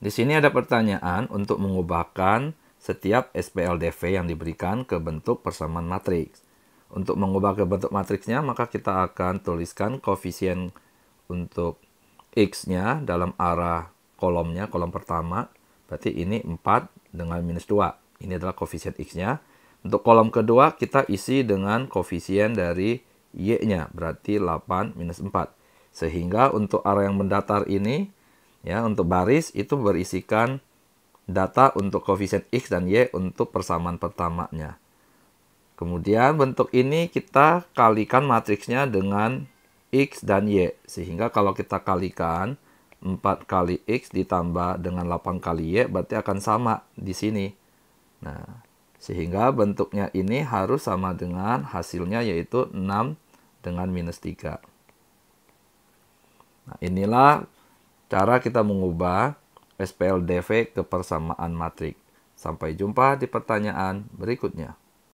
Di sini ada pertanyaan untuk mengubahkan setiap SPLDV yang diberikan ke bentuk persamaan matriks. Untuk mengubah ke bentuk matriksnya, maka kita akan tuliskan koefisien untuk X-nya dalam arah kolomnya, kolom pertama. Berarti ini 4 dengan minus 2. Ini adalah koefisien X-nya. Untuk kolom kedua, kita isi dengan koefisien dari Y-nya, berarti 8 minus 4. Sehingga untuk arah yang mendatar ini, Ya, untuk baris itu berisikan data untuk koefisien X dan Y untuk persamaan pertamanya. Kemudian bentuk ini kita kalikan matriksnya dengan X dan Y. Sehingga kalau kita kalikan 4 kali X ditambah dengan 8 kali Y berarti akan sama di sini. Nah, sehingga bentuknya ini harus sama dengan hasilnya yaitu 6 dengan minus 3. Nah, inilah cara kita mengubah SPLDV ke persamaan matrik. Sampai jumpa di pertanyaan berikutnya.